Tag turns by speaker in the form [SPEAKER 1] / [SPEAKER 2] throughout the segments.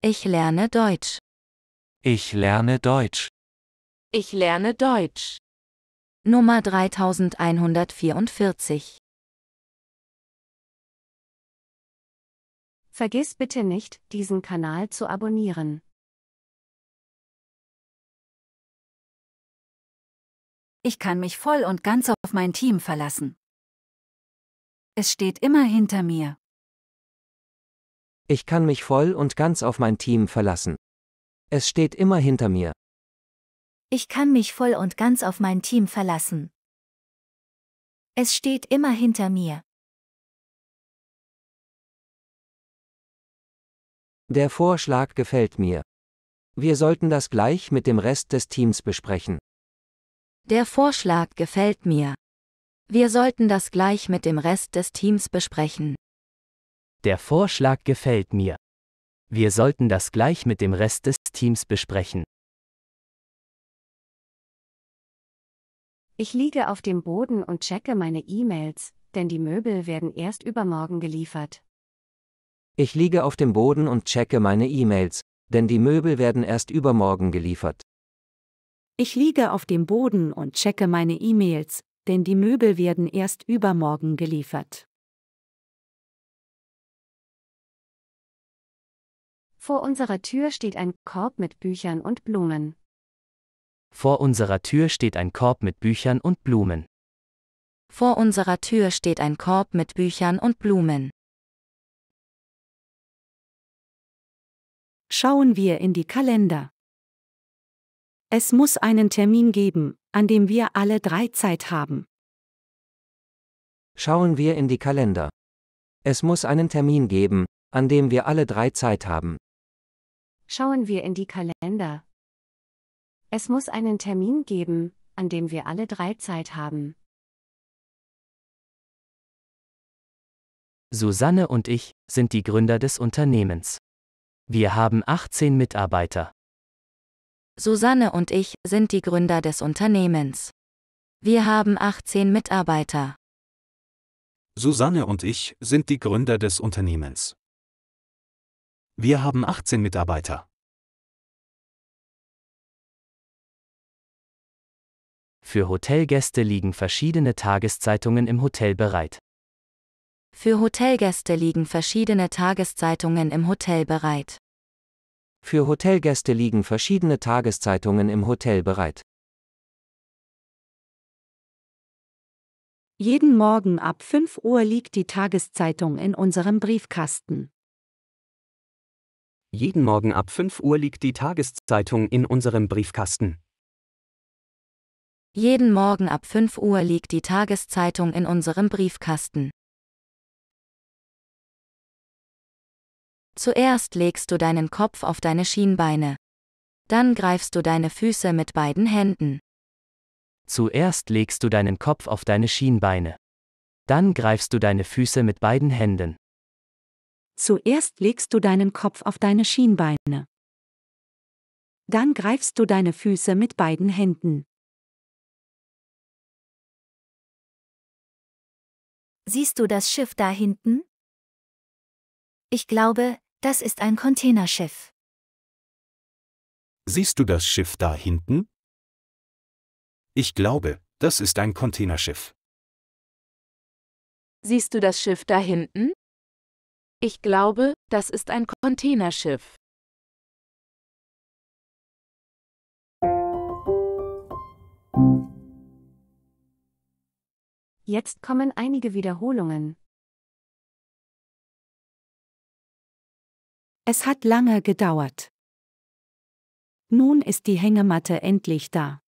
[SPEAKER 1] Ich lerne Deutsch. Ich lerne Deutsch. Ich lerne Deutsch. Nummer 3144. Vergiss bitte nicht, diesen Kanal zu abonnieren. Ich kann mich voll und ganz auf mein Team verlassen. Es steht immer hinter
[SPEAKER 2] mir.
[SPEAKER 3] Ich kann mich voll und ganz auf mein Team verlassen. Es steht immer hinter mir.
[SPEAKER 1] Ich kann mich voll und ganz auf mein Team verlassen. Es steht immer hinter mir. Der Vorschlag gefällt mir.
[SPEAKER 3] Wir sollten das gleich mit dem Rest des Teams besprechen.
[SPEAKER 1] Der Vorschlag
[SPEAKER 2] gefällt mir. Wir sollten das gleich mit dem Rest des Teams besprechen.
[SPEAKER 1] Der Vorschlag gefällt mir. Wir sollten das gleich mit dem Rest des Teams besprechen.
[SPEAKER 4] Ich liege auf dem Boden und checke meine E-Mails, denn die Möbel werden erst übermorgen geliefert.
[SPEAKER 3] Ich liege auf dem Boden und checke meine E-Mails, denn die Möbel werden erst übermorgen geliefert.
[SPEAKER 4] Ich liege auf dem Boden und checke meine
[SPEAKER 1] E-Mails, denn die Möbel werden erst übermorgen geliefert. Vor unserer Tür steht ein Korb mit Büchern und Blumen.
[SPEAKER 5] Vor unserer Tür steht ein Korb mit Büchern
[SPEAKER 1] und Blumen. Vor unserer Tür steht ein Korb mit Büchern und Blumen. Schauen wir in die Kalender. Es muss einen Termin geben, an dem wir alle drei Zeit haben.
[SPEAKER 3] Schauen wir in die Kalender. Es muss einen Termin geben, an dem wir alle drei Zeit haben.
[SPEAKER 4] Schauen wir in die
[SPEAKER 1] Kalender. Es muss einen Termin geben, an dem wir alle drei Zeit haben.
[SPEAKER 5] Susanne und ich sind die Gründer des Unternehmens. Wir haben 18 Mitarbeiter.
[SPEAKER 2] Susanne und ich sind die Gründer des Unternehmens. Wir haben 18 Mitarbeiter.
[SPEAKER 3] Susanne und ich sind die Gründer
[SPEAKER 1] des Unternehmens. Wir haben 18 Mitarbeiter. Für Hotelgäste liegen verschiedene Tageszeitungen im Hotel bereit. Für Hotelgäste
[SPEAKER 2] liegen verschiedene Tageszeitungen im Hotel bereit.
[SPEAKER 5] Für Hotelgäste
[SPEAKER 3] liegen verschiedene Tageszeitungen im Hotel bereit.
[SPEAKER 1] Jeden Morgen ab 5 Uhr liegt die Tageszeitung in unserem Briefkasten.
[SPEAKER 3] Jeden Morgen ab 5 Uhr liegt die Tageszeitung in unserem Briefkasten.
[SPEAKER 1] Jeden Morgen
[SPEAKER 2] ab 5 Uhr liegt die Tageszeitung in unserem Briefkasten. Zuerst legst du deinen Kopf auf deine Schienbeine. Dann greifst du deine Füße mit beiden Händen.
[SPEAKER 5] Zuerst legst du deinen Kopf auf deine Schienbeine. Dann greifst du deine Füße mit beiden Händen.
[SPEAKER 1] Zuerst legst du deinen Kopf auf deine Schienbeine. Dann greifst du deine Füße mit beiden Händen. Siehst du das Schiff da hinten? Ich glaube, das ist ein Containerschiff. Siehst du das Schiff da hinten? Ich glaube, das ist ein Containerschiff. Siehst du das Schiff da hinten? Ich glaube, das ist ein Containerschiff. Jetzt kommen einige Wiederholungen. Es hat lange gedauert. Nun ist die Hängematte endlich da.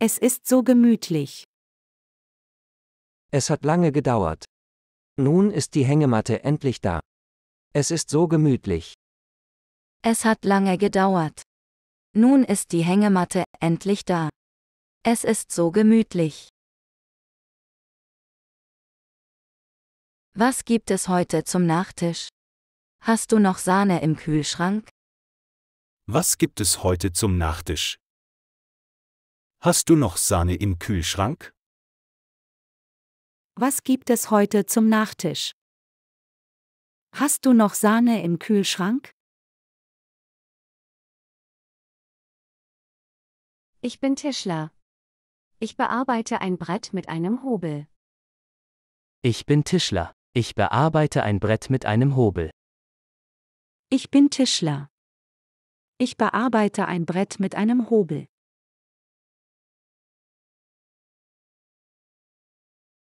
[SPEAKER 1] Es ist so gemütlich.
[SPEAKER 3] Es hat lange gedauert. Nun ist die Hängematte endlich da. Es ist so gemütlich.
[SPEAKER 2] Es hat
[SPEAKER 1] lange gedauert. Nun ist die Hängematte endlich da. Es ist so gemütlich. Was gibt es heute zum Nachtisch? Hast du noch Sahne im Kühlschrank?
[SPEAKER 3] Was gibt es heute zum Nachtisch? Hast du noch Sahne
[SPEAKER 1] im Kühlschrank? Was gibt es heute zum Nachtisch? Hast du noch Sahne im Kühlschrank? Ich bin Tischler. Ich bearbeite ein Brett mit einem Hobel. Ich bin Tischler. Ich
[SPEAKER 5] bearbeite ein Brett mit einem Hobel.
[SPEAKER 1] Ich bin Tischler. Ich bearbeite ein Brett mit einem Hobel.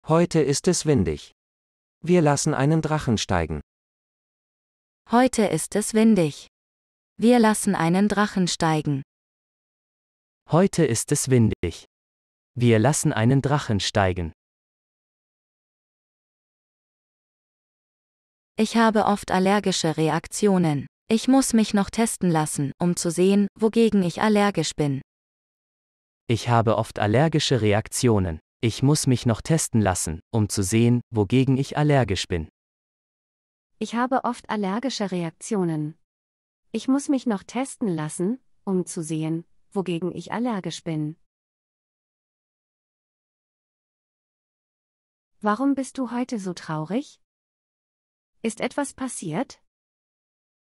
[SPEAKER 1] Heute ist es windig. Wir lassen
[SPEAKER 3] einen Drachen steigen.
[SPEAKER 1] Heute ist es windig. Wir lassen einen Drachen steigen. Heute ist es windig. Wir lassen einen Drachen steigen.
[SPEAKER 2] Ich habe oft allergische Reaktionen. Ich muss mich noch testen lassen, um zu sehen, wogegen ich allergisch bin.
[SPEAKER 5] Ich habe oft allergische Reaktionen. Ich muss mich noch testen lassen, um zu sehen, wogegen ich allergisch bin.
[SPEAKER 4] Ich habe oft allergische Reaktionen. Ich muss mich noch
[SPEAKER 1] testen lassen, um zu sehen, wogegen ich allergisch bin. Warum bist du heute so traurig? Ist etwas passiert?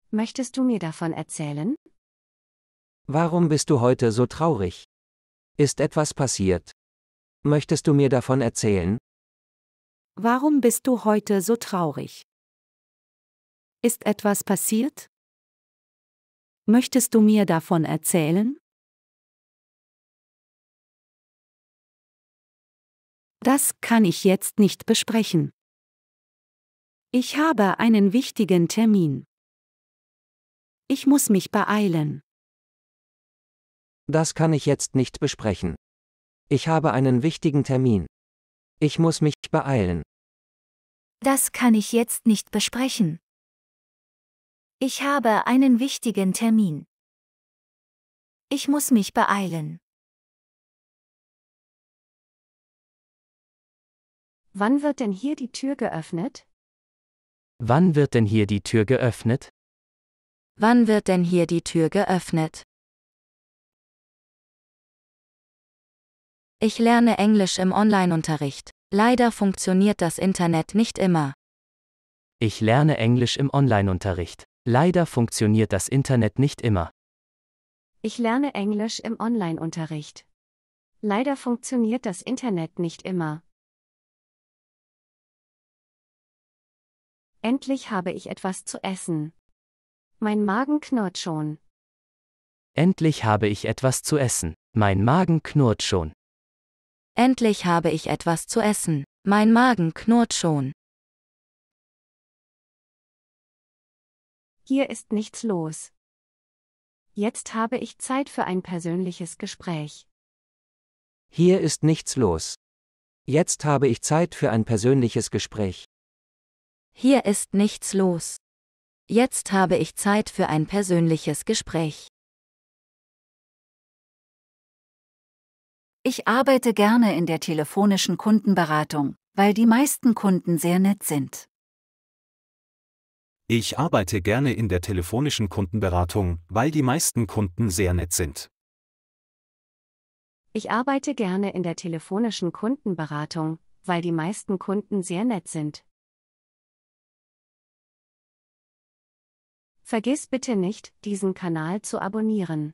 [SPEAKER 1] Möchtest du mir davon erzählen?
[SPEAKER 3] Warum bist du heute so traurig? Ist etwas passiert? Möchtest du mir davon erzählen?
[SPEAKER 1] Warum bist du heute so traurig? Ist etwas passiert? Möchtest du mir davon erzählen? Das kann ich jetzt nicht besprechen. Ich habe einen wichtigen Termin. Ich muss mich beeilen.
[SPEAKER 3] Das kann ich jetzt nicht besprechen. Ich habe einen wichtigen Termin. Ich muss mich beeilen.
[SPEAKER 1] Das kann ich jetzt nicht besprechen. Ich habe einen wichtigen Termin. Ich muss mich beeilen. Wann wird denn hier die Tür geöffnet? Wann wird denn hier die Tür geöffnet? Wann wird denn hier die Tür geöffnet?
[SPEAKER 2] Ich lerne Englisch im Online-Unterricht. Leider funktioniert das Internet nicht immer.
[SPEAKER 5] Ich lerne Englisch im Online-Unterricht. Leider funktioniert das Internet nicht immer.
[SPEAKER 1] Ich lerne Englisch im Online-Unterricht. Leider funktioniert das Internet nicht immer. Endlich habe ich etwas zu essen. Mein Magen knurrt schon.
[SPEAKER 5] Endlich habe ich etwas zu essen. Mein Magen knurrt schon.
[SPEAKER 1] Endlich habe ich etwas zu essen. Mein Magen knurrt schon. Hier ist nichts los. Jetzt habe ich Zeit für ein persönliches Gespräch. Hier
[SPEAKER 3] ist nichts los. Jetzt habe ich Zeit für ein persönliches Gespräch.
[SPEAKER 1] Hier ist nichts los. Jetzt habe ich Zeit für ein persönliches Gespräch. Ich arbeite gerne in der telefonischen Kundenberatung, weil die meisten Kunden sehr nett sind.
[SPEAKER 3] Ich arbeite gerne in der telefonischen Kundenberatung, weil die meisten Kunden sehr nett sind.
[SPEAKER 4] Ich arbeite gerne in der telefonischen Kundenberatung, weil die meisten Kunden sehr nett sind.
[SPEAKER 1] Vergiss bitte nicht, diesen Kanal zu abonnieren.